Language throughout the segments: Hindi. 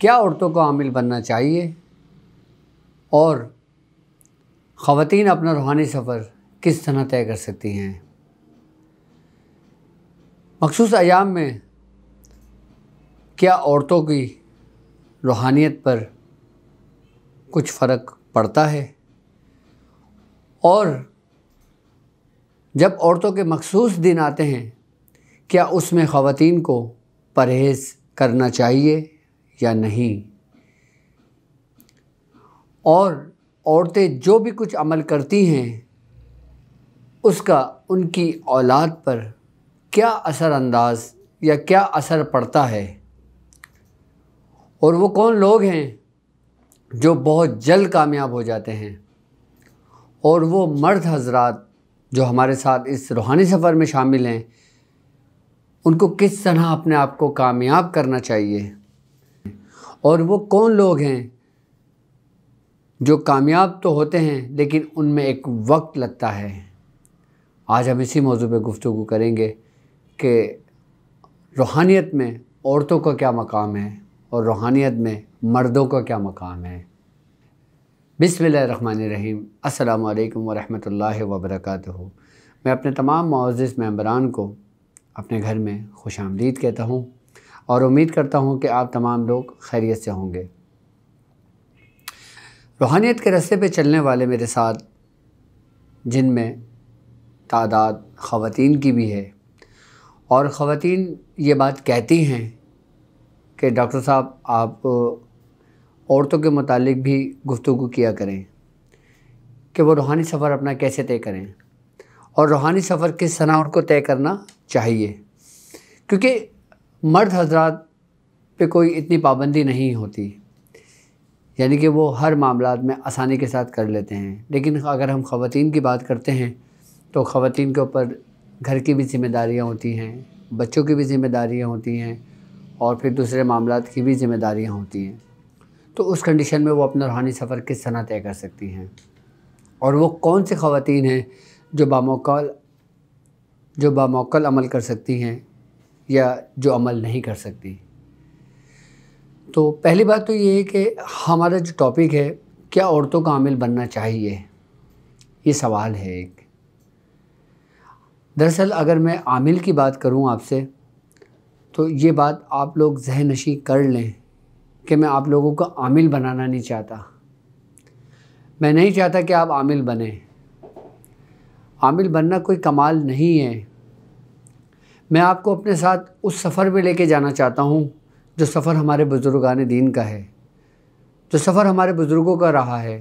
क्या औरतों को आमिल बनना चाहिए और ख़वान अपना रूहानी सफ़र किस तरह तय कर सकती हैं मखसूस अयाम में क्या औरतों की रूहानियत पर कुछ फ़र्क पड़ता है और जब औरतों के मखसूस दिन आते हैं क्या उसमें ख़वान को परहेज़ करना चाहिए या नहीं और औरतें जो भी कुछ अमल करती हैं उसका उनकी औलाद पर क्या असर अंदाज या क्या असर पड़ता है और वो कौन लोग हैं जो बहुत जल्द कामयाब हो जाते हैं और वो मर्द हजरात जो हमारे साथ इस रूहानी सफ़र में शामिल हैं उनको किस तरह अपने आप को कामयाब करना चाहिए और वो कौन लोग हैं जो कामयाब तो होते हैं लेकिन उनमें एक वक्त लगता है आज हम इसी मौजू पर गुफ्तु करेंगे कि रूहानियत में औरतों का क्या मकाम है और रूहानियत में मर्दों का क्या मकाम है रहीम अल्लाम वरहमल वबरक मैं अपने तमाम मुआज़ मम्बरान को अपने घर में खुश आमदीद कहता हूँ और उम्मीद करता हूँ कि आप तमाम लोग खैरियत से होंगे रूहानियत के रस्ते पर चलने वाले मेरे साथ जिनमें तादाद ख़वान की भी है और ख़वान ये बात कहती हैं कि डॉक्टर साहब आप औरतों के मतलब भी गुफ्तु किया करें कि वो रूहानी सफ़र अपना कैसे तय करें और रूहानी सफ़र किस तरह उनको तय करना चाहिए क्योंकि मर्द हजरात पे कोई इतनी पाबंदी नहीं होती यानी कि वो हर मामला में आसानी के साथ कर लेते हैं लेकिन अगर हम ख़वान की बात करते हैं तो ख़वान के ऊपर घर की भी जिम्मेदारियाँ होती हैं बच्चों की भी जिम्मेदारियाँ होती हैं और फिर दूसरे मामला की भी जिम्मेदारियाँ होती हैं तो उस कंडीशन में वो अपना रूहानी सफ़र किस तरह तय कर सकती हैं और वो कौन सी ख़वान हैं जो बामोकल जो बामोकल अमल कर सकती हैं या जो अमल नहीं कर सकती तो पहली बात तो ये है कि हमारा जो टॉपिक है क्या औरतों का आमिल बनना चाहिए ये सवाल है एक दरअसल अगर मैं आमिल की बात करूं आपसे तो ये बात आप लोग जहन नशी कर लें कि मैं आप लोगों को आमिल बनाना नहीं चाहता मैं नहीं चाहता कि आप आमिल बने आमिल बनना कोई कमाल नहीं है मैं आपको अपने साथ उस सफ़र में लेके जाना चाहता हूँ जो सफ़र हमारे बुज़ुर्गान दीन का है जो सफ़र हमारे बुज़ुर्गों का रहा है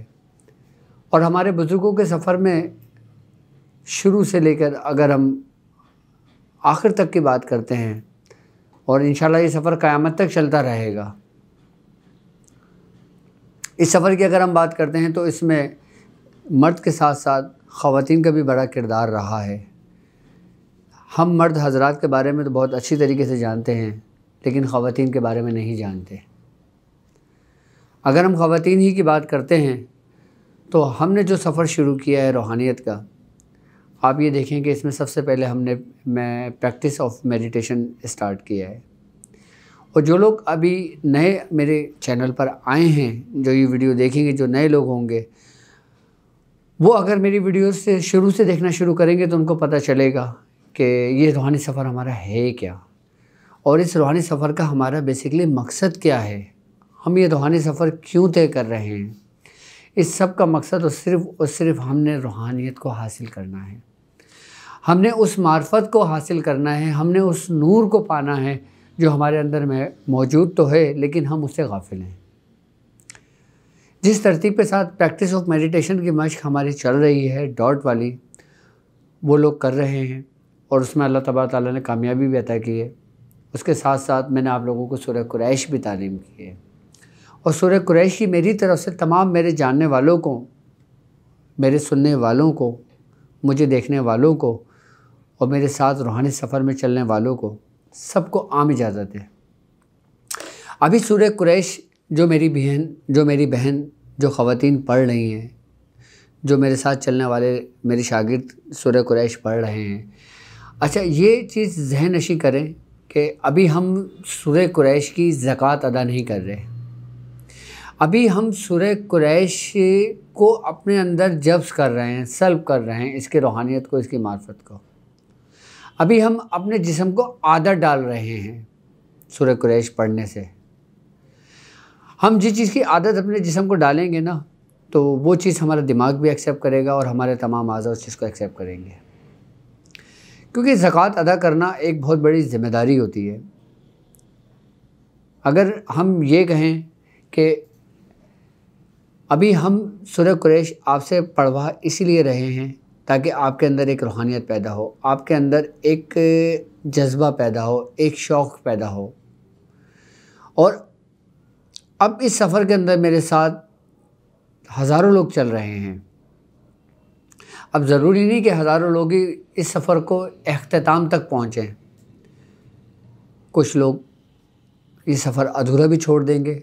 और हमारे बुज़ुर्गों के सफ़र में शुरू से लेकर अगर हम आखिर तक की बात करते हैं और इन ये सफ़र क़्यामत तक चलता रहेगा इस सफ़र की अगर हम बात करते हैं तो इसमें मर्द के साथ साथ ख़वान का भी बड़ा किरदार रहा है हम मर्द हजरात के बारे में तो बहुत अच्छी तरीके से जानते हैं लेकिन ख़वान के बारे में नहीं जानते अगर हम ख़वान ही की बात करते हैं तो हमने जो सफ़र शुरू किया है रूहानियत का आप ये देखें कि इसमें सबसे पहले हमने मैं प्रैक्टिस ऑफ मेडिटेशन स्टार्ट किया है और जो लोग अभी नए मेरे चैनल पर आए हैं जो ये वीडियो देखेंगे जो नए लोग होंगे वो अगर मेरी वीडियो से शुरू से देखना शुरू करेंगे तो उनको पता चलेगा कि ये रूहानी सफ़र हमारा है क्या और इस रूहानी सफ़र का हमारा बेसिकली मकसद क्या है हम ये रूहानी सफ़र क्यों तय कर रहे हैं इस सब का मकसद और सिर्फ और सिर्फ हमने रूहानियत को हासिल करना है हमने उस मार्फत को हासिल करना है हमने उस नूर को पाना है जो हमारे अंदर में मौजूद तो है लेकिन हम उससे गाफिल हैं जिस तरतीब के साथ प्रैक्टिस ऑफ मेडिटेशन की मश्क हमारी चल रही है डॉट वाली वो लोग कर रहे हैं और उसमें अल्लाह तबार ताली ने कामयाबी भी अता की है उसके साथ साथ मैंने आप लोगों को सूर्य क्रैश भी तालीम की है और सूर्य क्रैश की मेरी तरफ से तमाम मेरे जानने वालों को मेरे सुनने वालों को मुझे देखने वालों को और मेरे साथ रूहानी सफ़र में चलने वालों को सबको आम इजाज़त है अभी सूर्य क्रैश जो मेरी बहन जो मेरी बहन जो ख़वान पढ़ रही हैं जो मेरे साथ चलने वाले मेरे शागिर्द सूर्य क्रैश पढ़ रहे हैं अच्छा ये चीज़ जहन नशी करें कि अभी हम सुर कुरैश की ज़क़़त अदा नहीं कर रहे अभी हम सुर कुरैश को अपने अंदर जब्स कर रहे हैं सल्ब कर रहे हैं इसके रूहानियत को इसकी मार्फत को अभी हम अपने जिसम को आदत डाल रहे हैं सुरह कुरैश पढ़ने से हम जिस चीज़ की आदत अपने जिसम को डालेंगे ना तो वो चीज़ हमारा दिमाग भी एक्सेप्ट करेगा और हमारे तमाम आज़ा उस चीज़ को एक्सेप्ट करेंगे क्योंकि ज़क़़त अदा करना एक बहुत बड़ी ज़िम्मेदारी होती है अगर हम ये कहें कि अभी हम सुर कुरैश आपसे पढ़वा इसीलिए रहे हैं ताकि आपके अंदर एक रूहानियत पैदा हो आपके अंदर एक जज्बा पैदा हो एक शौक़ पैदा हो और अब इस सफ़र के अंदर मेरे साथ हज़ारों लोग चल रहे हैं अब ज़रूरी नहीं कि हज़ारों लोग ही इस सफ़र को अख्ताम तक पहुँचें कुछ लोग ये सफ़र अधूरा भी छोड़ देंगे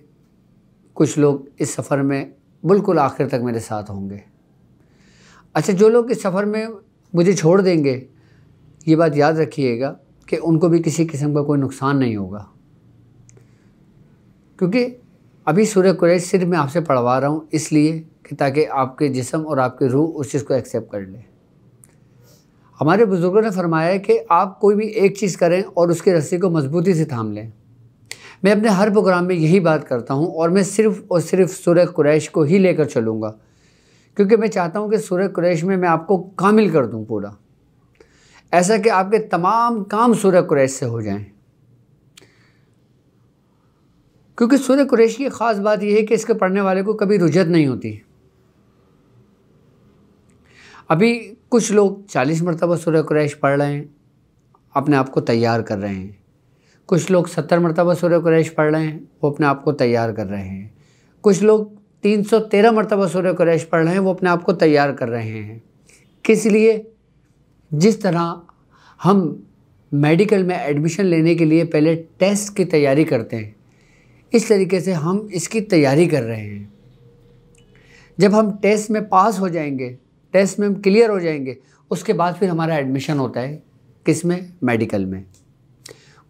कुछ लोग इस सफ़र में बिल्कुल आखिर तक मेरे साथ होंगे अच्छा जो लोग इस सफ़र में मुझे छोड़ देंगे ये बात याद रखिएगा कि उनको भी किसी किस्म का कोई नुकसान नहीं होगा क्योंकि अभी सूर्य कुरेश सिर्फ मैं आपसे पढ़वा रहा हूँ इसलिए ताकि आपके जिसम और आपके रूह उस चीज़ को एक्सेप्ट कर ले हमारे बुज़ुर्गों ने फरमाया कि आप कोई भी एक चीज़ करें और उसके रस्सी को मजबूती से थाम लें मैं अपने हर प्रोग्राम में यही बात करता हूँ और मैं सिर्फ़ और सिर्फ सूर्य कुरैश को ही लेकर चलूँगा क्योंकि मैं चाहता हूँ कि सूर्य कुरैश में मैं आपको कामिल कर दूँ पूरा ऐसा कि आपके तमाम काम सूर्य कुरैश से हो जाएँ क्योंकि सूर्य कुरैश की ख़ास बात यह है कि इसके पढ़ने वाले को कभी रुझत नहीं होती अभी कुछ लोग चालीस मरतबा सूर्य क्रैश पढ़ रहे हैं अपने आप को तैयार कर रहे हैं कुछ लोग सत्तर मरतबा सूर्य क्रैश पढ़ रहे हैं वो अपने आप को तैयार कर रहे हैं कुछ लोग तीन सौ तेरह मरतबा सूर्य क्रैश पढ़ रहे हैं वो अपने आप को तैयार कर रहे हैं किस लिए जिस तरह हम मेडिकल में एडमिशन लेने के लिए पहले टेस्ट की तैयारी करते हैं इस तरीके से हम इसकी तैयारी कर रहे हैं जब हम टेस्ट में पास हो जाएंगे टेस्ट में हम क्लियर हो जाएंगे उसके बाद फिर हमारा एडमिशन होता है किस में मेडिकल में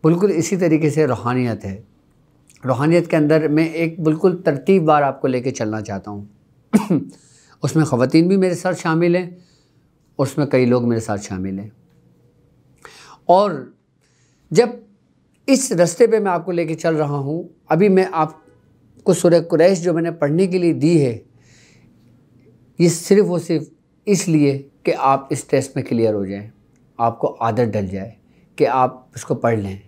बिल्कुल इसी तरीके से रूहानियत है रूहानियत के अंदर मैं एक बिल्कुल तरतीब बार आपको कर चलना चाहता हूँ उसमें ख़वान भी मेरे साथ शामिल हैं उसमें कई लोग मेरे साथ शामिल हैं और जब इस रास्ते पे मैं आपको लेके चल रहा हूँ अभी मैं आपको सुरह कुरैश जो मैंने पढ़ने के लिए दी है ये सिर्फ़ और सिर्फ इसलिए कि आप इस टेस्ट में क्लियर हो जाएं आपको आदत डल जाए कि आप उसको पढ़ लें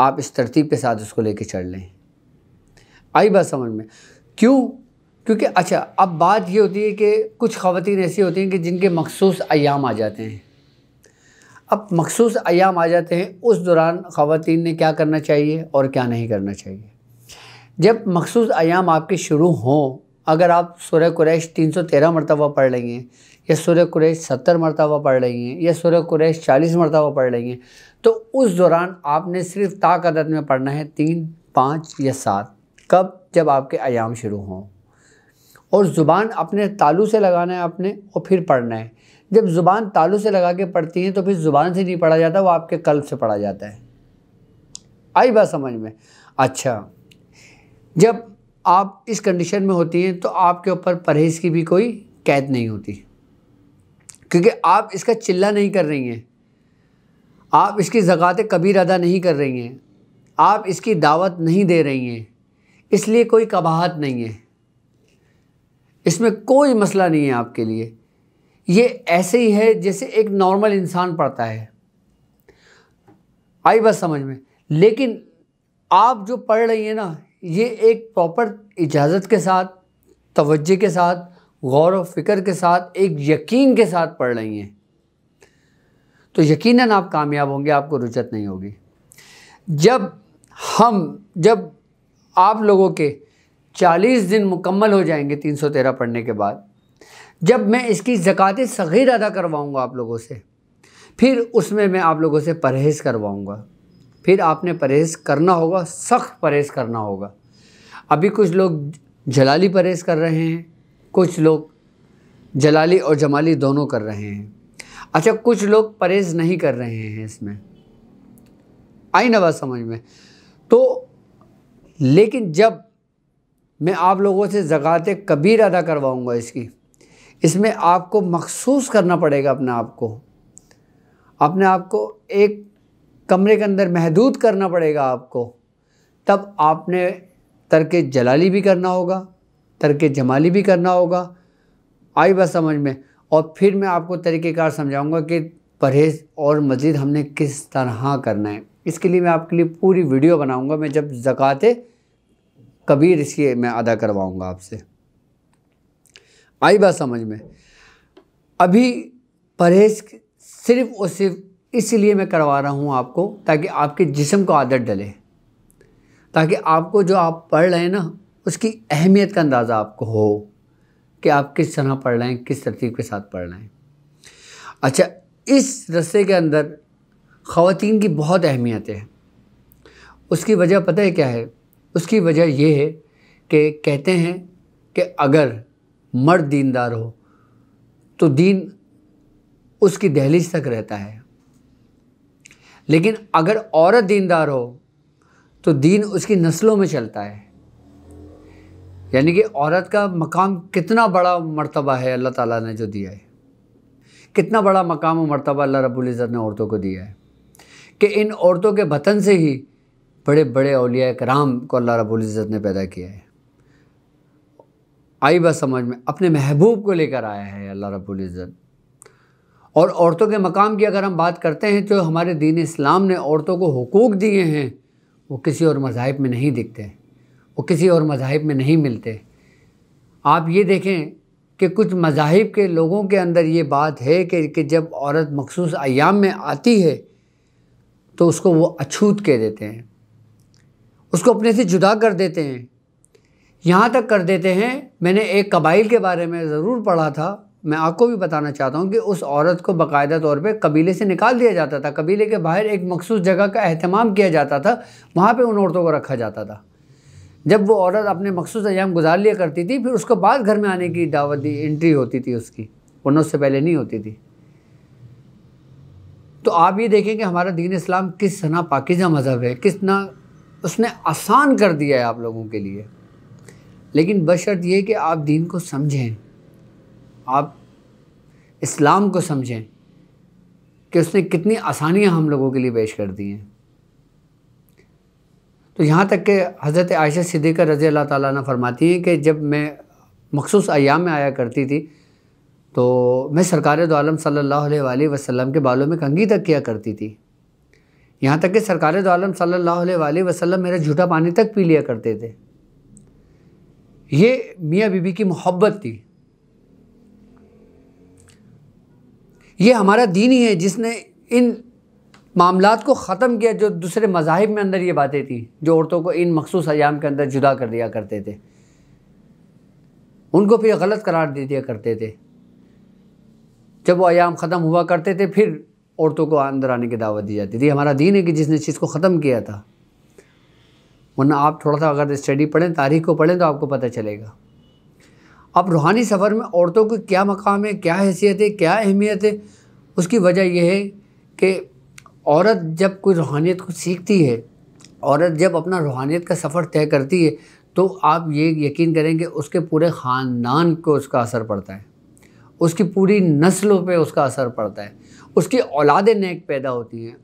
आप इस तरतीब के साथ उसको लेके चढ़ लें आई बात समझ में क्यों क्योंकि अच्छा अब बात ये होती है कि कुछ खातन ऐसी होती हैं कि जिनके मखसूस अयाम आ जाते हैं अब मखसूस अयाम आ जाते हैं उस दौरान ख़वान ने क्या करना चाहिए और क्या नहीं करना चाहिए जब मखसूस अयाम आपके शुरू हों अगर आप सूर्य कुरैश तीन सौ तेरह मरतबा पढ़ लेंगे या सूर्य कुरैश सत्तर मरतबा पढ़ लेंगे या सूर्य कुरैश चालीस मरतबा पढ़ लेंगे तो उस दौरान आपने सिर्फ ताक अदद में पढ़ना है तीन पाँच या सात कब जब आपके आयाम शुरू हों और ज़ुबान अपने तालू से लगाना है आपने और फिर पढ़ना है जब ज़ुबान तालू से लगा के पढ़ती है तो फिर ज़ुबान से नहीं पढ़ा जाता वो आपके कल्ब से पढ़ा जाता है आई बात समझ में अच्छा जब आप इस कंडीशन में होती हैं तो आपके ऊपर परहेज़ की भी कोई कैद नहीं होती क्योंकि आप इसका चिल्ला नहीं कर रही हैं आप इसकी ज़क़ातें कभी अदा नहीं कर रही हैं आप इसकी दावत नहीं दे रही हैं इसलिए कोई कबाहत नहीं है इसमें कोई मसला नहीं है आपके लिए ये ऐसे ही है जैसे एक नॉर्मल इंसान पढ़ता है आई बस समझ में लेकिन आप जो पढ़ रही हैं ना ये एक प्रॉपर इजाज़त के साथ तवज्जे के साथ गौर व फिक्र के साथ एक यकीन के साथ पढ़ रही हैं तो यकीनन आप कामयाब होंगे आपको रुचत नहीं होगी जब हम जब आप लोगों के 40 दिन मुकम्मल हो जाएंगे 313 पढ़ने के बाद जब मैं इसकी ज़क़़त सग़ीर अदा करवाऊँगा आप लोगों से फिर उसमें मैं आप लोगों से परहेज़ करवाऊँगा फिर आपने परहेज़ करना होगा सख्त परहेज़ करना होगा अभी कुछ लोग जलाली परहेज़ कर रहे हैं कुछ लोग जलाली और जमाली दोनों कर रहे हैं अच्छा कुछ लोग परहेज़ नहीं कर रहे हैं इसमें आई नवा समझ में तो लेकिन जब मैं आप लोगों से ज़क़ात कबीर अदा करवाऊँगा इसकी इसमें आपको मखसूस करना पड़ेगा अपने आप को अपने आप को एक कमरे के अंदर महदूद करना पड़ेगा आपको तब आपने तर्क जलाली भी करना होगा तर्क जमाली भी करना होगा आई बात समझ में और फिर मैं आपको तरीक़ेकार समझाऊंगा कि परहेज़ और मज़ीद हमने किस तरह करना है इसके लिए मैं आपके लिए पूरी वीडियो बनाऊंगा मैं जब ज़क़़त कबीर इसकी मैं अदा करवाऊंगा आपसे आई बात समझ में अभी परहेज़ सिर्फ़ और सिर्फ इसलिए मैं करवा रहा हूँ आपको ताकि आपके जिसम को आदत डले ताकि आपको जो आप पढ़ रहे हैं ना उसकी अहमियत का अंदाज़ा आपको हो कि आप किस तरह पढ़ रहे हैं किस तरतीब के साथ पढ़ रहे हैं अच्छा इस रस्ते के अंदर ख़वान की बहुत अहमियत है उसकी वजह पता है क्या है उसकी वजह यह है कि कहते हैं कि अगर मर्द दीनदार हो तो दीन उसकी दहलीज तक रहता है लेकिन अगर औरत दीनदार हो तो दीन उसकी नस्लों में चलता है यानी कि औरत का मकाम कितना बड़ा मर्तबा है अल्लाह ताला ने जो दिया है कितना बड़ा मकाम और मर्तबा अल्लाह इज़्ज़त ने औरतों को दिया है कि इन औरतों के वतन से ही बड़े बड़े अलिया कराम को अल्लाह रबुल्ज़त ने पैदा किया है आई बात समझ में अपने महबूब को लेकर आया है अल्लाह इज़्ज़त और औरतों के मकाम की अगर हम बात करते हैं तो हमारे दीन इस्लाम ने औरतों को हकूक़ दिए हैं वो किसी और मजाहब में नहीं दिखते वो किसी और मजाहब में नहीं मिलते आप ये देखें कि कुछ मजाहब के लोगों के अंदर ये बात है कि, कि जब औरत मखसूस अयाम में आती है तो उसको वो अछूत कह देते हैं उसको अपने से जुदा कर देते हैं यहाँ तक कर देते हैं मैंने एक कबाइल के बारे में ज़रूर पढ़ा था मैं आपको भी बताना चाहता हूँ कि उस औरत को बाकायदा तौर पे कबीले से निकाल दिया जाता था कबीले के बाहर एक मखसूस जगह का अहतमाम किया जाता था वहाँ पे उन औरतों को रखा जाता था जब वो औरत अपने मखसूस अयाम गुजार लिया करती थी फिर उसको बाद घर में आने की दावत दी एंट्री होती थी उसकी वरना उससे पहले नहीं होती थी तो आप ये देखें कि हमारा दीन इस्लाम किस ना पाकिजा मज़हब है किस ना उसने आसान कर दिया है आप लोगों के लिए लेकिन बशर्त ये कि आप दीन को समझें आप इस्लाम को समझें कि उसने कितनी आसानियां हम लोगों के लिए पेश कर दी हैं तो यहाँ तक कि हज़रत आयशा सिद्दीक़ रज़ी अल्लाह ताला ने फरमाती हैं कि जब मैं मखसूस अयाम में आया करती थी तो मैं सरकार दो आलम सल्लल्लाहु अलैहि वसल्लम के बालों में कंगी तक किया करती थी यहाँ तक कि सरकार दो आलम सल्लल्लाहु अलैहि वसल्लम मेरा झूठा पानी तक पी लिया करते थे ये मियाँ बीबी की मोहब्बत थी ये हमारा दीन ही है जिसने इन मामला को ख़त्म किया जो दूसरे मजाहब में अंदर ये बातें थी जो औरतों को इन मखसूस अयाम के अंदर जुदा कर दिया करते थे उनको फिर गलत करार दे दिया करते थे जब वो अयाम ख़त्म हुआ करते थे फिर औरतों को अंदर आने की दावत दी जाती थी हमारा दीन है कि जिसने चीज़ को ख़त्म किया था वरना आप थोड़ा सा अगर स्टडी पढ़ें तारीख को पढ़ें तो आपको पता चलेगा अब रूहानी सफ़र में औरतों के क्या मकाम है क्या हैसियत है क्या अहमियत है उसकी वजह यह है कि औरत जब कोई रूहानियत को सीखती है औरत जब अपना रूहानियत का सफ़र तय करती है तो आप ये यकीन करेंगे उसके पूरे ख़ानदान को उसका असर पड़ता है उसकी पूरी नस्लों पे उसका असर पड़ता है उसकी औलादें नेक पैदा होती हैं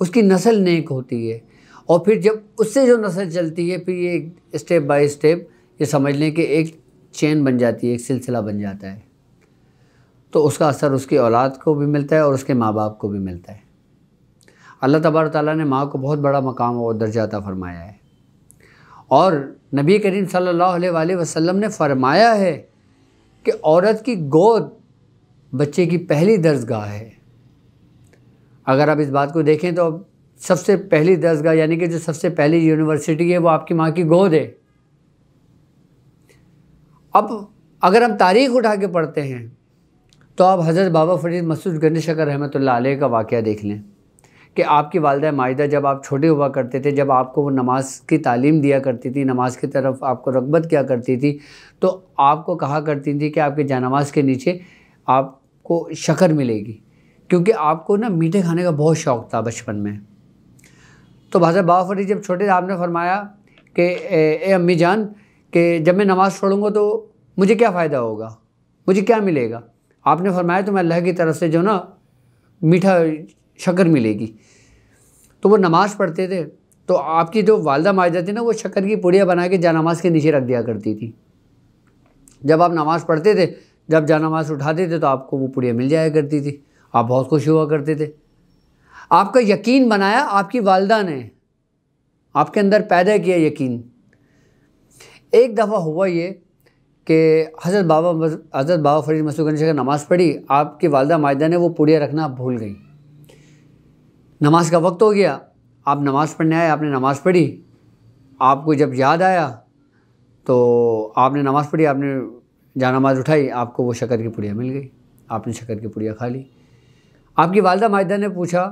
उसकी नस्ल नेक होती है और फिर जब उससे जो नस्ल चलती है फिर ये स्टेप बाय स्टेप ये समझ लें कि एक चेन बन जाती है एक सिलसिला बन जाता है तो उसका असर उसकी औलाद को भी मिलता है और उसके माँ बाप को भी मिलता है अल्लाह तबार ताली ने माँ को बहुत बड़ा मकाम और दर्जाता फ़रमाया है और नबी करीम सल्ला वसम ने फ़रमाया है कि औरत की गोद बच्चे की पहली दर्जगाह है अगर आप इस बात को देखें तो सबसे पहली दर्जगाह यानी कि जो सबसे पहली यूनिवर्सिटी है वो आपकी माँ की गोद है अब अगर हम तारीख उठा के पढ़ते हैं तो आप हज़रत बाबा फरीद मसूद गंद शकर रहमत आल का वाक़ देख लें कि आपकी वालदा माहिदा जब आप छोटे हुआ करते थे जब आपको वो नमाज की तालीम दिया करती थी नमाज की तरफ आपको रगबत किया करती थी तो आपको कहा करती थी कि आपके नमाज के नीचे आपको शकर मिलेगी क्योंकि आपको ना मीठे खाने का बहुत शौक़ था बचपन में तो भाजपा बाबा फरीद जब छोटे थे आपने फरमाया कि ए अम्मी जान कि जब मैं नमाज़ पढ़ूँगा तो मुझे क्या फ़ायदा होगा मुझे क्या मिलेगा आपने फरमाया तो मैं अल्लाह की तरफ से जो ना मीठा शक्कर मिलेगी तो वो नमाज़ पढ़ते थे तो आपकी जो वालदा माजदा थी ना वो शक्कर की पुड़िया बना के जानमाज के नीचे रख दिया करती थी जब आप नमाज़ पढ़ते थे जब जानमाज उठाते थे तो आपको वो पुड़िया मिल जाया करती थी आप बहुत खुश हुआ करते थे आपका यकीन बनाया आपकी वालदा ने आपके अंदर पैदा किया यकीन एक दफ़ा हुआ ये कि हज़रत बाबा हज़रत बाबा फरीद मसूगंज का नमाज़ पढ़ी आपकी वालदा माहिदा ने वो पुड़िया रखना भूल गई नमाज का वक्त हो गया आप नमाज़ पढ़ने आए आपने नमाज़ पढ़ी आपको जब याद आया तो आपने नमाज़ पढ़ी आपने जा नमाज़ उठाई आपको वो शक्कर की पुड़िया मिल गई आपने शक्कर की पुड़िया खा ली आपकी वालदा माहिदा ने पूछा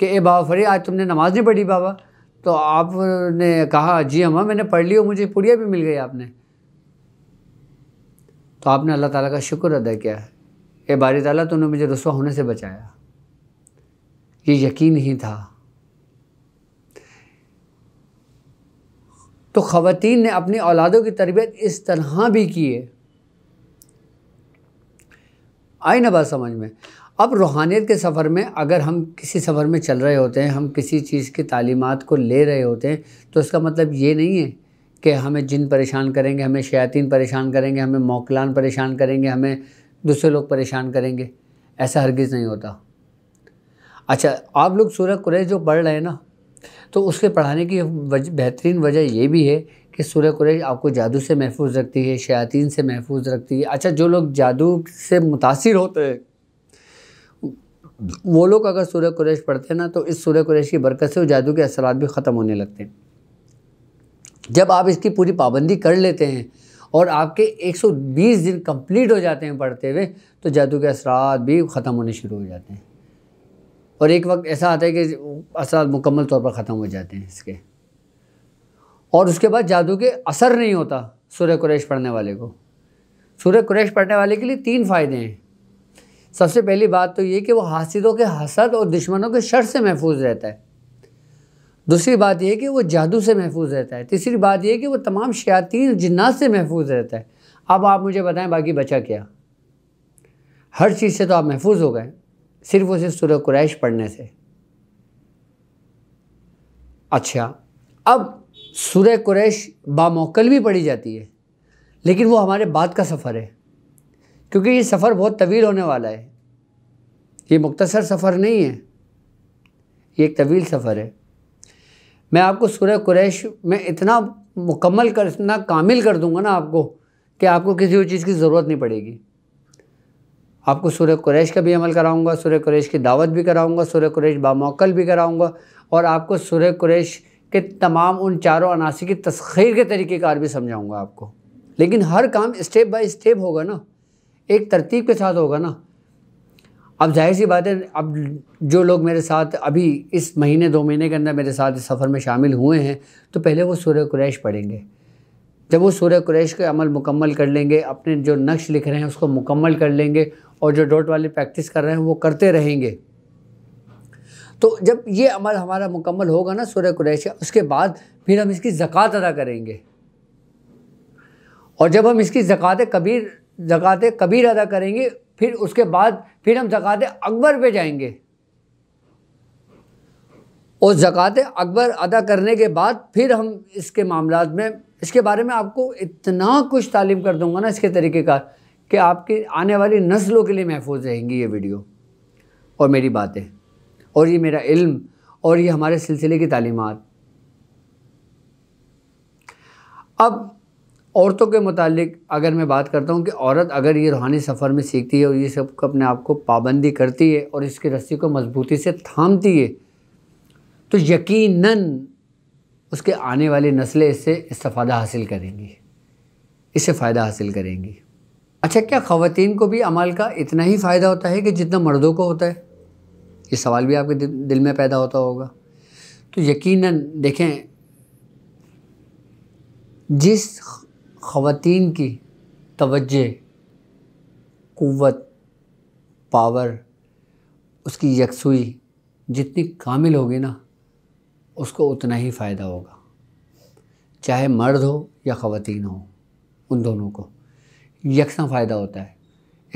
कि ए बाबा फरीद आज तुमने नमाज़ नहीं पढ़ी बाबा तो आपने कहा जी अम्मा मैंने पढ़ ली और मुझे पुड़िया भी मिल गई आपने तो आपने अल्लाह ताला का शुक्र अदा किया है ए बारी ताला तूने मुझे रसुआ होने से बचाया ये यकीन ही था तो ख़वातीन ने अपनी औलादों की तरबियत इस तरह भी की है आई ना बात समझ में अब रूहानियत के सफ़र में अगर हम किसी सफ़र में चल रहे होते हैं हम किसी चीज़ की तालीमत को ले रहे होते हैं तो इसका मतलब ये नहीं है कि हमें जिन परेशान करेंगे हमें शयातीन परेशान करेंगे हमें मौकलान परेशान करेंगे हमें दूसरे लोग परेशान करेंगे ऐसा हरगिज़ नहीं होता अच्छा आप लोग सूर्य कुरेश जो पढ़ रहे हैं ना तो उसके पढ़ाने की वज, बेहतरीन वजह ये भी है कि सूर्य कुरेश आपको जादू से महफूज रखती है शयातीन से महफूज रखती है अच्छा जो लोग जादू से मुतासर होते हैं वो लोग अगर सूर्य कुरेश पढ़ते हैं ना तो इस सूर्य कुरेश की बरकत से वो जादू के असर भी ख़त्म होने लगते हैं जब आप इसकी पूरी पाबंदी कर लेते हैं और आपके 120 दिन कंप्लीट हो जाते हैं पढ़ते हुए तो जादू के असर भी ख़त्म होने शुरू हो जाते हैं और एक वक्त ऐसा आता है कि असर मुकम्मल तौर पर ख़त्म हो जाते हैं इसके और उसके बाद जादू के असर नहीं होता सूर्य कुरेश पढ़ने वाले को सूर्य कुरेश पढ़ने वाले के लिए तीन फ़ायदे हैं सबसे पहली बात तो ये कि वो हासिदों के हसद और दुश्मनों के शर से महफूज रहता है दूसरी बात यह कि वो जादू से महफूज रहता है तीसरी बात यह कि वो तमाम शयातीन जिन्नात से महफूज रहता है अब आप मुझे बताएं बाकी बचा क्या हर चीज़ से तो आप महफूज हो गए सिर्फ उसे सूर्य कुरैश पढ़ने से अच्छा अब सूर्य कुरैश बामोकल भी पढ़ी जाती है लेकिन वो हमारे बाद का सफ़र है क्योंकि ये सफ़र बहुत तवील होने वाला है ये मुख्तसर सफ़र नहीं है ये एक तवील सफ़र है मैं आपको सूर्य कुरैश में इतना मुकम्मल कर इतना कामिल कर दूंगा ना आपको कि आपको किसी और चीज़ की ज़रूरत नहीं पड़ेगी आपको सूर्य कुरैश का भी अमल कराऊंगा सूर्य कुरैश की दावत भी कराऊंगा सूर्य कुरैश बामोकल भी कराऊंगा और आपको सूर्य कुरैश के तमाम उन चारों अनासी की तस्खीर के तरीक़ेकार भी समझाऊँगा आपको लेकिन हर काम स्टेप बाई स्टेप होगा ना एक तरतीब के साथ होगा ना अब जाहिर सी बात है अब जो लोग मेरे साथ अभी इस महीने दो महीने के अंदर मेरे साथ इस सफ़र में शामिल हुए हैं तो पहले वो सूर्य कुरैश पढ़ेंगे जब वो सूर्य कुरैश के अमल मुकम्मल कर लेंगे अपने जो नक्श लिख रहे हैं उसको मुकम्मल कर लेंगे और जो डॉट वाले प्रैक्टिस कर रहे हैं वो करते रहेंगे तो जब ये अमल हमारा मुकम्मल होगा ना सूर्य कुरैश उसके बाद फिर हम इसकी ज़क़़त अदा करेंगे और जब हम इसकी ज़क़़त कबीर जकवात कबीर अदा करेंगे फिर उसके बाद फिर हम जक़ात अकबर पे जाएंगे और जकवात अकबर अदा करने के बाद फिर हम इसके मामला में इसके बारे में आपको इतना कुछ तालीम कर दूंगा ना इसके तरीके का कि आपकी आने वाली नस्लों के लिए महफूज रहेंगी ये वीडियो और मेरी बातें और ये मेरा इल्म और ये हमारे सिलसिले की तालीमत अब औरतों के मुतालिक अगर मैं बात करता हूँ कि औरत अगर ये रूहानी सफ़र में सीखती है और ये सब अपने आप को पाबंदी करती है और इसकी रस्सी को मजबूती से थामती है तो यकीनन उसके आने वाली नस्लें इससे इस्तफ़ादा हासिल करेंगी इससे फ़ायदा हासिल करेंगी अच्छा क्या ख़वान को भी अमल का इतना ही फ़ायदा होता है कि जितना मर्दों को होता है ये सवाल भी आपके दिल में पैदा होता होगा तो यकीनन देखें जिस ख़वान की तवज्जो क़वत पावर उसकी यकसुई जितनी कामिल होगी ना उसको उतना ही फ़ायदा होगा चाहे मर्द हो या ख़वान हो उन दोनों को यकसा फ़ायदा होता है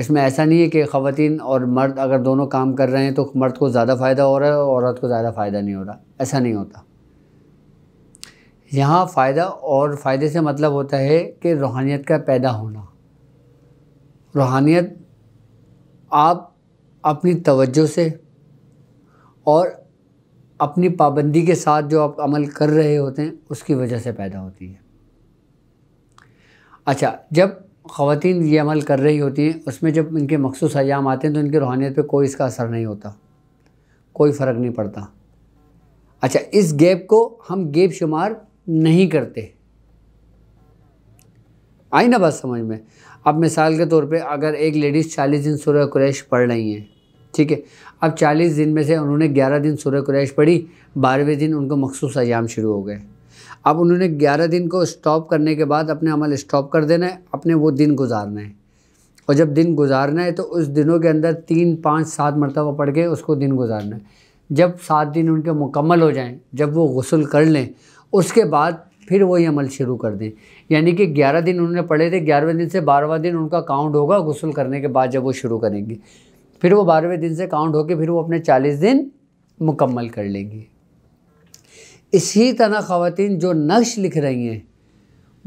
इसमें ऐसा नहीं है कि ख़वान और मर्द अगर दोनों काम कर रहे हैं तो मर्द को ज़्यादा फ़ायदा हो रहा है औरत को ज़्यादा फ़ायदा नहीं हो रहा ऐसा नहीं होता यहाँ फ़ायदा और फ़ायदे से मतलब होता है कि रूहानियत का पैदा होना रूहानियत आप अपनी तवज्जो से और अपनी पाबंदी के साथ जो आप अमल कर रहे होते हैं उसकी वजह से पैदा होती है अच्छा जब ख़वान ये अमल कर रही होती हैं उसमें जब इनके मखसूस अयाम आते हैं तो इनकी रूहानियत पे कोई इसका असर नहीं होता कोई फ़र्क नहीं पड़ता अच्छा इस गैप को हम गैप शुमार नहीं करते आई ना बात समझ में अब मिसाल के तौर पे अगर एक लेडीज़ चालीस दिन सूर्य कुरैश पढ़ रही हैं ठीक है अब चालीस दिन में से उन्होंने ग्यारह दिन सूर्य कुरैश पढ़ी बारहवें दिन उनको मखसूस अयाम शुरू हो गए अब उन्होंने ग्यारह दिन को स्टॉप करने के बाद अपने अमल स्टॉप कर देना है अपने वो दिन गुजारना है और जब दिन गुजारना है तो उस दिनों के अंदर तीन पाँच सात मरतबा पढ़ के उसको दिन गुजारना है जब सात दिन उनके मुकम्मल हो जाएँ जब वो गसल कर लें उसके बाद फिर वही अमल शुरू कर दें यानी कि ग्यारह दिन उन्होंने पढ़े थे ग्यारहवें दिन से बारहवा दिन उनका काउंट होगा गसल करने के बाद जब वो शुरू करेंगे फिर वो बारहवें दिन से काउंट होकर फिर वो अपने चालीस दिन मुकम्मल कर लेंगी इसी तरह ख़वान जो नक्श लिख रही हैं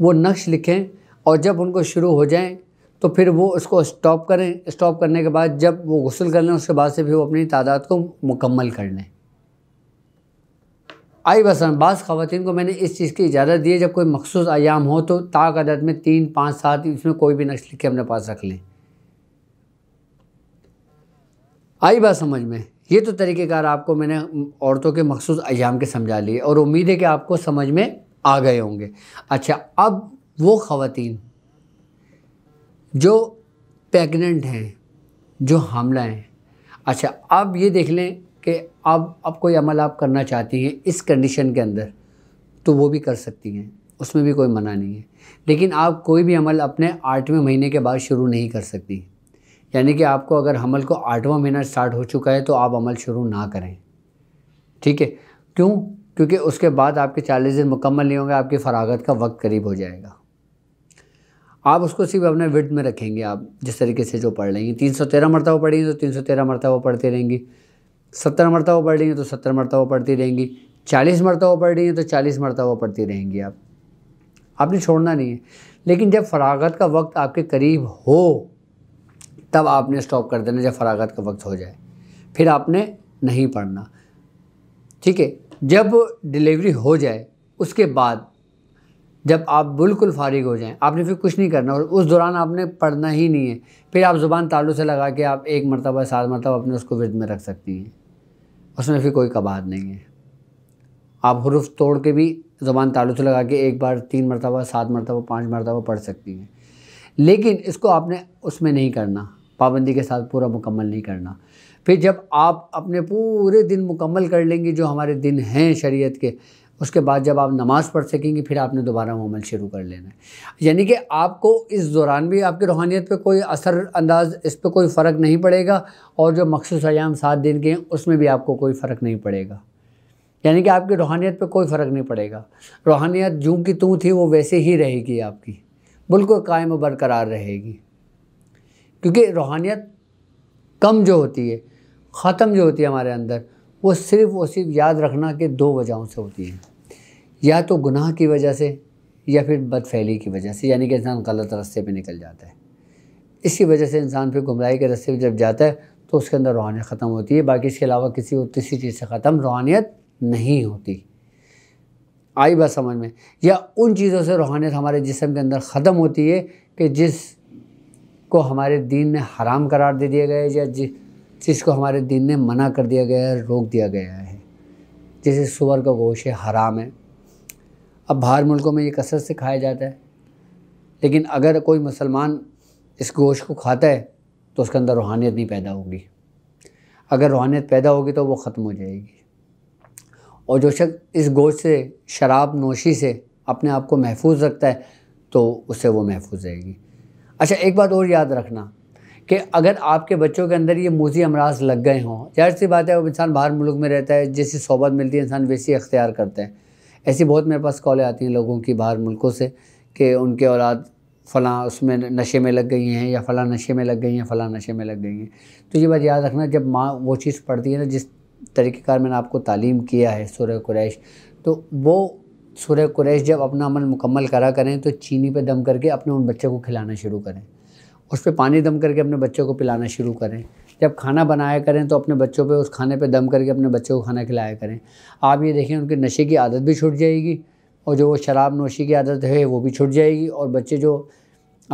वो नक्श लिखें और जब उनको शुरू हो जाएँ तो फिर वो उसको स्टॉप करें स्टॉप करने के बाद जब वो गसल कर लें उसके बाद से फिर वो अपनी तादाद को मुकम्मल कर लें आई बसन बास ख़वान को मैंने इस चीज़ की इजाज़त दी है जब कोई मखसूस आयाम हो तो ताक अदद में तीन पाँच सात इसमें कोई भी नक्श लिख के अपने पास रख लें आई बात समझ में ये तो तरीक़ेकार आपको मैंने औरतों के मखसूस अयाम के समझा लिए और उम्मीद है कि आपको समझ में आ गए होंगे अच्छा अब वो ख़वान जो प्रेगनेंट हैं जो हमला हैं अच्छा अब ये देख लें कि अब अब कोई अमल आप करना चाहती हैं इस कंडीशन के अंदर तो वो भी कर सकती हैं उसमें भी कोई मना नहीं है लेकिन आप कोई भी अमल अपने आठवें महीने के बाद शुरू नहीं कर सकती यानी कि आपको अगर हमल को आठवां महीना स्टार्ट हो चुका है तो आप अमल शुरू ना करें ठीक है क्यों क्योंकि उसके बाद आपके चालीस दिन मुकम्मल नहीं होंगे आपकी फरागत का वक्त करीब हो जाएगा आप उसको सिर्फ अपने विद में रखेंगे आप जिस तरीके से जो पढ़ लेंगी तीन सौ तेरह मरतबा पढ़ेंगी तो तीन सौ तेरह मरतबा पढ़ते रहेंगी सत्तर मरतबा पढ़ रही हैं तो सत्तर मरतबा पढ़ती रहेंगी चालीस मरतबा पढ़ रही हैं तो चालीस मरतबा पढ़ती रहेंगी आप आपने छोड़ना नहीं है लेकिन जब फरागत का वक्त आपके करीब हो तब आपने स्टॉप कर देना जब फरागत का वक्त हो जाए फिर आपने नहीं पढ़ना ठीक है जब डिलीवरी हो जाए उसके बाद जब आप बिल्कुल फारिग हो जाएं आपने फिर कुछ नहीं करना और उस दौरान आपने पढ़ना ही नहीं है फिर आप ज़ुबान तालू से लगा के आप एक मरतबा सात मरतबा अपने उसको विद में रख सकती हैं उसमें फिर कोई कबाद नहीं है आप हरूफ तोड़ के भी ज़ुबान तालू से लगा के एक बार तीन मरतबा सात मरतबा पाँच मरतबा पढ़ सकती हैं लेकिन इसको आपने उसमें नहीं करना पाबंदी के साथ पूरा मुकम्मल नहीं करना फिर जब आप अपने पूरे दिन मुकम्मल कर लेंगे जो हमारे दिन हैं शरीयत के उसके बाद जब आप नमाज़ पढ़ सकेंगे फिर आपने दोबारा वो अमल शुरू कर लेना है यानी कि आपको इस दौरान भी आपकी रूहानियत पे कोई असर अंदाज इस पर कोई फ़र्क नहीं पड़ेगा और जो मखसूस अयाम सात दिन के हैं उसमें भी आपको कोई फ़र्क नहीं पड़ेगा यानी कि आपकी रूहानियत पे कोई फ़र्क नहीं पड़ेगा रूहानियत जूँ की तू थी वो वैसे ही रहेगी आपकी बिल्कुल कायम बरकरार रहेगी क्योंकि रूहानियत कम जो होती है ख़त्म जो होती है हमारे अंदर वो सिर्फ और सिर्फ याद रखना के दो वजहों से होती है या तो गुनाह की वजह से या फिर बदफैली की वजह से यानी कि इंसान गलत रस्ते पे निकल जाता है इसी वजह से इंसान फिर गुमराही के रस्ते पे जब जाता है तो उसके अंदर रूहानियत ख़त्म होती है बाकी इसके अलावा किसी और तीसरी चीज़ से ख़त्म रूहानियत नहीं होती आई बात समझ में या उन चीज़ों से रूहानियत हमारे जिसम के अंदर ख़त्म होती है कि जिस को हमारे दीन में हराम करार दे दिया गया है या जिस जिसको हमारे दिन ने मना कर दिया गया है रोक दिया गया है जैसे सुअर का गोश है हराम है अब बाहर मुल्कों में ये कसरत से खाया जाता है लेकिन अगर कोई मुसलमान इस गोश को खाता है तो उसके अंदर रूहानियत नहीं पैदा होगी अगर रूहानियत पैदा होगी तो वो ख़त्म हो जाएगी और जो शख्स इस गोश से शराब नोशी से अपने आप को महफूज रखता है तो उससे वो महफूज रहेगी अच्छा एक बात और याद रखना कि अगर आपके बच्चों के अंदर ये मोजी अमराज लग गए हों जाहिर सी बात है वो इंसान बाहर मुल्क में रहता है जैसी सोबत मिलती है इंसान वैसी अख्तियार करते हैं ऐसी बहुत मेरे पास कॉलें आती हैं लोगों की बाहर मुल्कों से कि उनके औलाद फ़लाँ उसमें नशे में लग गई हैं या फ़लाँ नशे में लग गई हैं फ़लाँ नशे में लग गई हैं तो ये बात याद रखना जब माँ वो चीज़ पढ़ती है ना जिस तरीक़ेकार मैंने आपको तालीम किया है सूर्य कुरैश तो वो सूर्य कुरैश जब अपना अमल मुकम्मल करा करें तो चीनी पे दम करके अपने उन बच्चों को खिलाना शुरू करें उस पर पानी दम करके अपने बच्चों को पिलाना शुरू करें जब खाना बनाया करें तो अपने बच्चों पे उस खाने पे दम करके अपने बच्चों को खाना खिलाया करें आप ये देखें उनके नशे की आदत भी छूट जाएगी और जो वो शराब नोशी की आदत है वो भी छूट जाएगी और बच्चे जो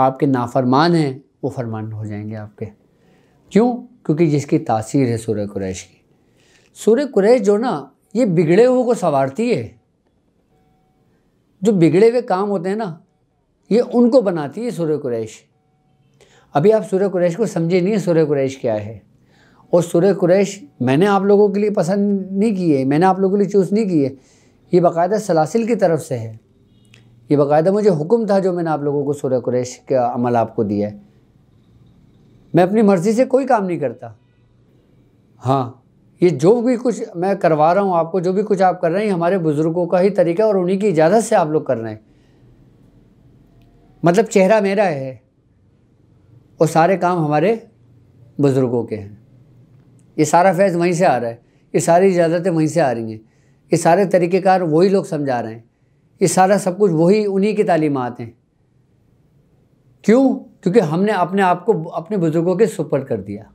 आपके नाफरमान हैं वो फरमान हो जाएंगे आपके क्यों क्योंकि जिसकी तासीर है सूर्य कुरैश की सूर्य कुरैश जो ना ये बिगड़े हुए को संवारती है जो बिगड़े हुए काम होते हैं ना ये उनको बनाती है सूर्य कुरैश अभी आप सूर्य कुरैश को समझे नहीं सूर्य कुरैश क्या है और सूर्य कुरैश मैंने आप लोगों के लिए पसंद नहीं किए मैंने आप लोगों के लिए चूज़ नहीं किए ये बाकायदा सलासिल की तरफ से है ये बाकायदा मुझे हुक्म था जो मैंने आप लोगों को सूर्य कुरैश का अमल आपको दिया है मैं अपनी मर्ज़ी से कोई काम नहीं करता हाँ ये जो भी कुछ मैं करवा रहा हूँ आपको जो भी कुछ आप कर रहे हैं हमारे बुज़ुर्गों का ही तरीका और उन्हीं की इजाज़त से आप लोग कर रहे हैं मतलब चेहरा मेरा है और सारे काम हमारे बुज़ुर्गों के हैं ये सारा फैज़ वहीं से आ रहा है ये सारी इजाज़तें वहीं से आ रही हैं ये सारे तरीक़ेकार वही लोग समझा रहे हैं ये सारा सब कुछ वही उन्हीं की तालीमत हैं क्यों क्योंकि हमने अपने आप को अपने बुज़ुर्गों के सुपर कर दिया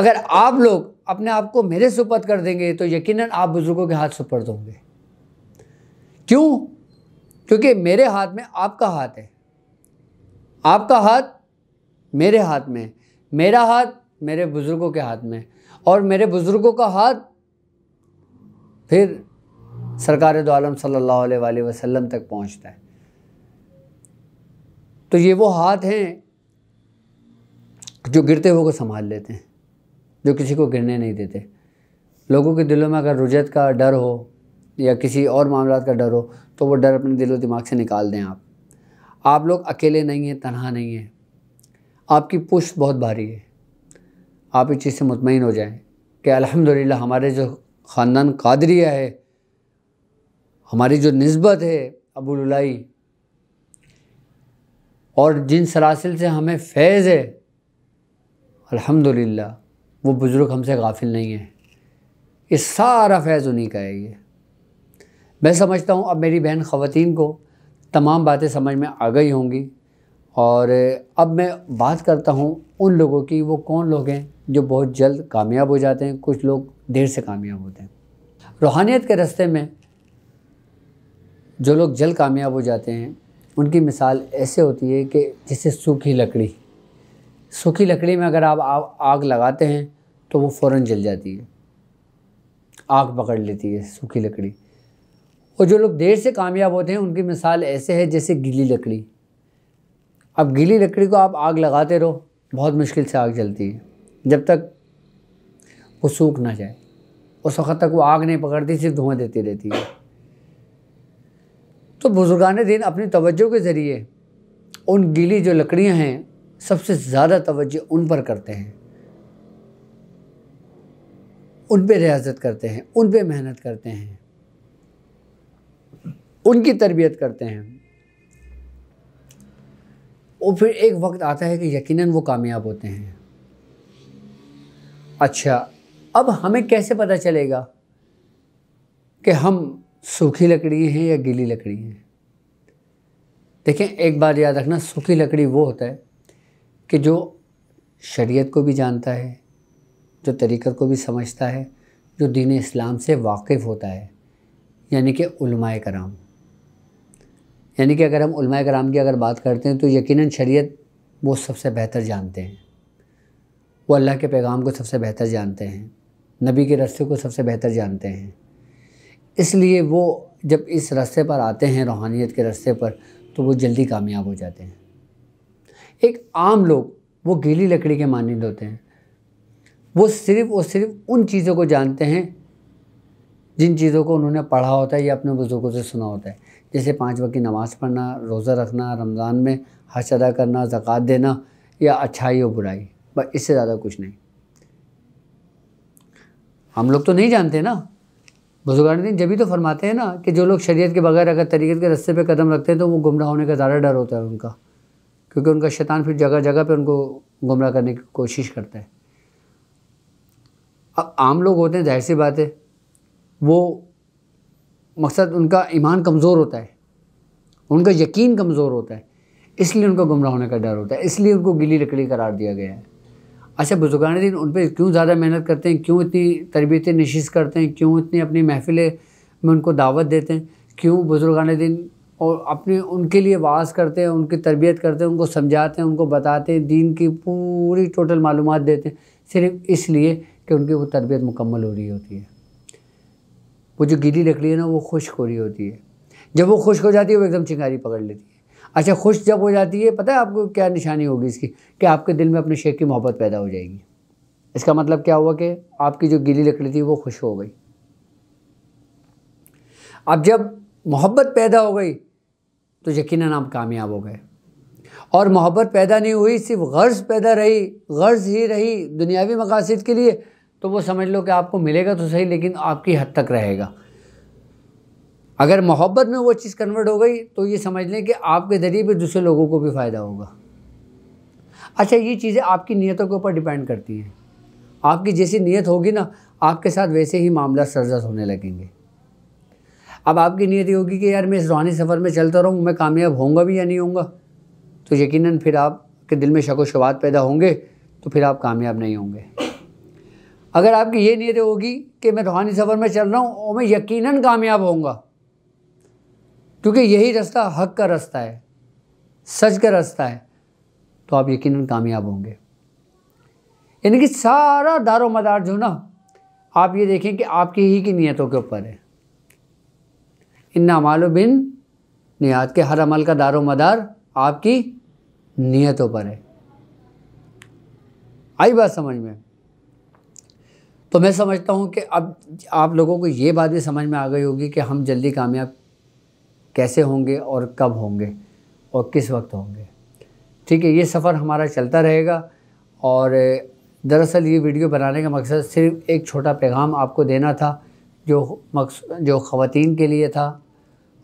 अगर आप लोग अपने आप को मेरे सुपर कर देंगे तो यकीनन आप बुज़ुर्गों के हाथ सुपर होंगे क्यों क्योंकि मेरे हाथ में आपका हाथ है आपका हाथ मेरे हाथ में मेरा हाथ मेरे बुज़ुर्गों के हाथ में और मेरे बुज़ुर्गों का हाथ फिर सरकार दोम सल्ला वसलम तक पहुँचता है तो ये वो हाथ हैं जो गिरते हुए को संभाल लेते हैं जो किसी को गिरने नहीं देते लोगों के दिलों में अगर रुझत का डर हो या किसी और मामला का डर हो तो वो डर अपने दिलो दिमाग से निकाल दें आप आप लोग अकेले नहीं हैं तनहा नहीं हैं आपकी पुश बहुत भारी है आप इस चीज़ से मुतमिन हो जाएं कि अल्हम्दुलिल्लाह हमारे जो ख़ानदान कादरिया है हमारी जो नस्बत है अबुलाई और जिन सरासिल से हमें फैज़ है अल्हम्दुलिल्लाह वो बुज़ुर्ग हमसे गाफिल नहीं है ये सारा फैज़ उन्हीं का है ये मैं समझता हूँ अब मेरी बहन ख़वान को तमाम बातें समझ में आ गई होंगी और अब मैं बात करता हूँ उन लोगों की वो कौन लोग हैं जो बहुत जल्द कामयाब हो जाते हैं कुछ लोग देर से कामयाब होते हैं रूहानियत के रास्ते में जो लोग जल्द कामयाब हो जाते हैं उनकी मिसाल ऐसे होती है कि जैसे सूखी लकड़ी सूखी लकड़ी में अगर आप आग लगाते हैं तो वो फ़ौर जल जाती है आग पकड़ लेती है सूखी लकड़ी और जो लोग देर से कामयाब होते हैं उनकी मिसाल ऐसे है जैसे गीली लकड़ी अब गीली लकड़ी को आप आग लगाते रहो बहुत मुश्किल से आग जलती है जब तक वो सूख ना जाए उस वक़्त तक वो आग नहीं पकड़ती सिर्फ धुआं देती रहती है तो बुजुर्गान दिन अपनी तवज्जो के ज़रिए उन गीली जो लकड़ियां हैं सबसे ज़्यादा तवज्जो उन पर करते हैं उन पर रियाजत करते हैं उन पर मेहनत करते हैं उनकी तरबियत करते हैं और फिर एक वक्त आता है कि यकीनन वो कामयाब होते हैं अच्छा अब हमें कैसे पता चलेगा कि हम सूखी लकड़ी हैं या गीली लकड़ी हैं देखें एक बात याद रखना सूखी लकड़ी वो होता है कि जो शरीयत को भी जानता है जो तरीक़त को भी समझता है जो दीन इस्लाम से वाकिफ़ होता है यानी कि कराम यानी कि अगर हम उलमा कराम की अगर बात करते हैं तो यकीनन शरीयत वो सबसे बेहतर जानते हैं वो अल्लाह के पैगाम को सबसे बेहतर जानते हैं नबी के रस्ते को सबसे बेहतर जानते हैं इसलिए वो जब इस रास्ते पर आते हैं रूहानियत के रास्ते पर तो वो जल्दी कामयाब हो जाते हैं एक आम लोग वो गीली लकड़ी के मानंद होते हैं वो सिर्फ़ और सिर्फ उन चीज़ों को जानते हैं जिन चीज़ों को उन्होंने पढ़ा होता है या अपने बुज़ुर्गों से सुना होता है जैसे पाँच वक्त की नमाज़ पढ़ना रोज़ा रखना रमज़ान में हज अदा करना ज़क़़त देना या अच्छाई और बुराई बस इससे ज़्यादा कुछ नहीं हम लोग तो नहीं जानते ना बुजुर्गान दिन जब तो फरमाते हैं ना कि जो लोग शरीयत के बगैर अगर तरीके के रस्ते पे कदम रखते हैं तो वो गुमराह होने का ज़्यादा डर होता है उनका क्योंकि उनका शैतान फिर जगह जगह पे उनको गुमराह करने की कोशिश करता है अब आम लोग होते हैं जाहिर सी बात है वो मकसद उनका ईमान कमज़ोर होता है उनका यकीन कमज़ोर होता है इसलिए उनको गुमराह होने का डर होता है इसलिए उनको गिली लकड़ी करार दिया गया है अच्छा बुजुर्गान दिन उन पर क्यों ज़्यादा मेहनत करते हैं क्यों इतनी तरबियत नशीस करते हैं क्यों इतनी अपनी महफिलें में उनको दावत देते हैं क्यों बुजुर्गान दिन और अपने उनके लिए वास करते हैं उनकी तरबियत करते हैं उनको समझाते हैं उनको बताते हैं दीन की पूरी टोटल मालूम देते हैं सिर्फ इसलिए कि उनकी वो तरबियत मुकम्मल हो रही होती है वो जो गीली लकड़ी है ना वो खुश्क हो रही होती है जब वो खुश्क हो जाती है वो एकदम चिंगारी पकड़ लेती है अच्छा खुश जब हो जाती है पता है आपको क्या निशानी होगी इसकी कि आपके दिल में अपने शेख की मोहब्बत पैदा हो जाएगी इसका मतलब क्या हुआ कि आपकी जो गीली लकड़ी थी वो खुश हो गई अब जब मोहब्बत पैदा हो गई तो यकीन आप कामयाब हो गए और मोहब्बत पैदा नहीं हुई सिर्फ गर्ज पैदा रही गर्ज ही रही दुनियावी मकासद के लिए तो वो समझ लो कि आपको मिलेगा तो सही लेकिन आपकी हद तक रहेगा अगर मोहब्बत में वो चीज़ कन्वर्ट हो गई तो ये समझ लें कि आपके ज़रिए भी दूसरे लोगों को भी फ़ायदा होगा अच्छा ये चीज़ें आपकी नीयतों के ऊपर डिपेंड करती हैं आपकी जैसी नीयत होगी ना आपके साथ वैसे ही मामला सरजस होने लगेंगे अब आपकी नीयत ये होगी कि यार मैं इस रूहानी सफ़र में चलता रहूँ मैं कामयाब होऊंगा भी या नहीं होऊंगा तो यकीनन फिर आपके दिल में शको शवाद पैदा होंगे तो फिर आप कामयाब नहीं होंगे अगर आपकी ये नीयत होगी कि मैं रूहानी सफ़र में चल रहा हूँ और मैं यकीनन कामयाब होऊंगा क्योंकि यही रास्ता हक का रास्ता है सच का रास्ता है तो आप यकीनन कामयाब होंगे यानी कि सारा दारो मदार जो ना आप ये देखें कि आपकी ही की नीयतों के ऊपर है इन मालो बिन नियात के हर अमल का दारो मदार आपकी नीयतों पर है आई बात समझ में तो मैं समझता हूँ कि अब आप लोगों को ये बात भी समझ में आ गई होगी कि हम जल्दी कामयाब कैसे होंगे और कब होंगे और किस वक्त होंगे ठीक है ये सफ़र हमारा चलता रहेगा और दरअसल ये वीडियो बनाने का मकसद सिर्फ एक छोटा पैगाम आपको देना था जो मकस जो ख़वान के लिए था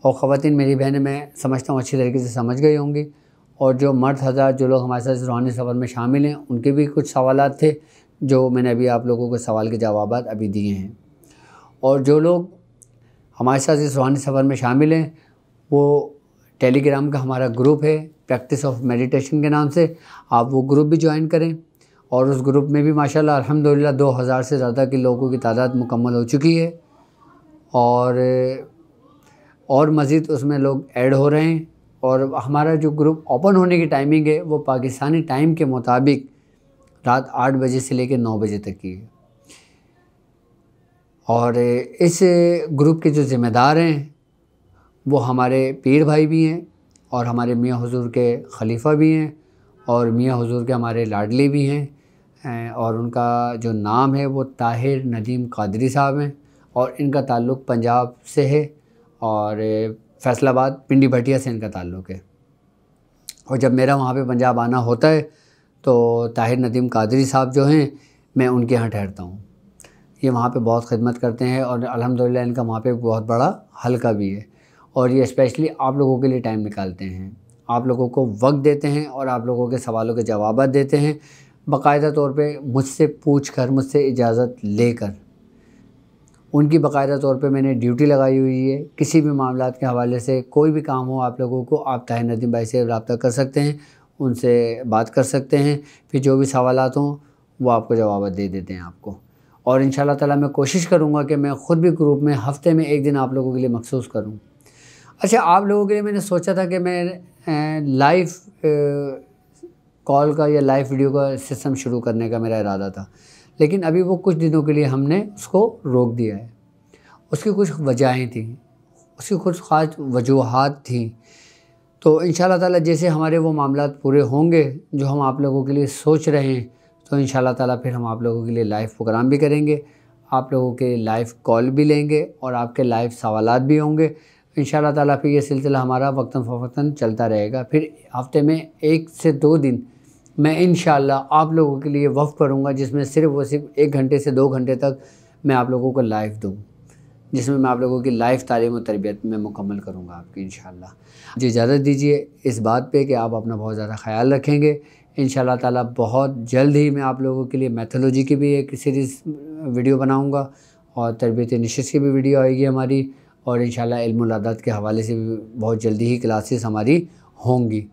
और ख़वान मेरी बहन मैं समझता हूँ अच्छी तरीके से समझ गई होंगी और जो मर्द हज़ार जो लोग हमारे साथ रूहानी सफ़र में शामिल हैं उनके भी कुछ सवाल थे जो मैंने अभी आप लोगों को सवाल के जवाब अभी दिए हैं और जो लोग हमारे साथ इस रूहानी सफ़र में शामिल हैं वो टेलीग्राम का हमारा ग्रुप है प्रैक्टिस ऑफ मेडिटेशन के नाम से आप वो ग्रुप भी ज्वाइन करें और उस ग्रुप में भी माशाल्लाह अल्हम्दुलिल्लाह 2000 से ज़्यादा के लोगों की तादाद मुकम्मल हो चुकी है और और मज़ीद उसमें लोग ऐड हो रहे हैं और हमारा जो ग्रुप ओपन होने की टाइमिंग है वो पाकिस्तानी टाइम के मुताबिक रात आठ बजे से लेकर नौ बजे तक की है और इस ग्रुप के जो ज़िम्मेदार हैं वो हमारे पीर भाई भी हैं और हमारे मियाँ हुजूर के खलीफा भी हैं और मियाँ हुजूर के हमारे लाडले भी हैं और उनका जो नाम है वो ताहिर नदीम कादरी साहब हैं और इनका ताल्लुक़ पंजाब से है और फैसलाबाद पिंडी भटिया से इनका ताल्लुक़ है और जब मेरा वहाँ पे पंजाब आना होता है तो ताहिर नदीम कादरी साहब जो हैं मैं उनके यहाँ ठहरता हूँ ये वहाँ पर बहुत खिदमत करते हैं और अलहमदिल्ला इनका वहाँ पर बहुत बड़ा हल्का भी है और ये स्पेशली आप लोगों के लिए टाइम निकालते हैं आप लोगों को वक्त देते हैं और आप लोगों के सवालों के जवाब देते हैं बाकायदा तौर पे मुझसे पूछ कर मुझसे इजाज़त लेकर उनकी बाकायदा तौर पे मैंने ड्यूटी लगाई हुई है किसी भी मामला के हवाले से कोई भी काम हो आप लोगों को आप ताहिर नदीम भाई से रबता कर सकते हैं उनसे बात कर सकते हैं फिर जो भी सवाल हों वो आपको जवाब दे देते हैं आपको और इन ताला मैं कोशिश करूँगा कि मैं ख़ुद भी ग्रुप में हफ़्ते में एक दिन आप लोगों के लिए मखसूस करूँ अच्छा आप लोगों के लिए मैंने सोचा था कि मैं लाइव कॉल का या लाइव वीडियो का सिस्टम शुरू करने का मेरा इरादा था लेकिन अभी वो कुछ दिनों के लिए हमने उसको रोक दिया है उसकी कुछ वजहें थी उसकी कुछ खास वजूहत थी तो इन ताला जैसे हमारे वो मामला पूरे होंगे जो हम आप लोगों के लिए सोच रहे हैं तो इन ताला फिर हम आप लोगों के लिए लाइव प्रोग्राम भी करेंगे आप लोगों के लाइव कॉल भी लेंगे और आपके लाइव सवाल भी होंगे इन ताला फिर ये सिलसिला हमारा वक्ता फ़वता चलता रहेगा फिर हफ्ते में एक से दो दिन मैं इन आप लोगों के लिए वफ़ करूँगा जिसमें सिर्फ व सिर्फ एक घंटे से दो घंटे तक मैं आप लोगों को लाइव दूँ जिसमें मैं आप लोगों की लाइफ तालीम और तरबियत में मुकम्मल करूँगा आपकी इन जी इजाज़त दीजिए इस बात पर कि आप अपना बहुत ज़्यादा ख्याल रखेंगे इन ताला बहुत जल्द ही मैं आप लोगों के लिए मैथोलॉजी की भी एक सीरीज़ वीडियो बनाऊँगा और तरबियत नशस्त की भी वीडियो आएगी हमारी और इन इल्मादात के हवाले से भी बहुत जल्दी ही क्लासेस हमारी होंगी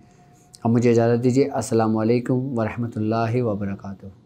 अब मुझे इजाज़त दीजिए असलकम वरहमल वर्का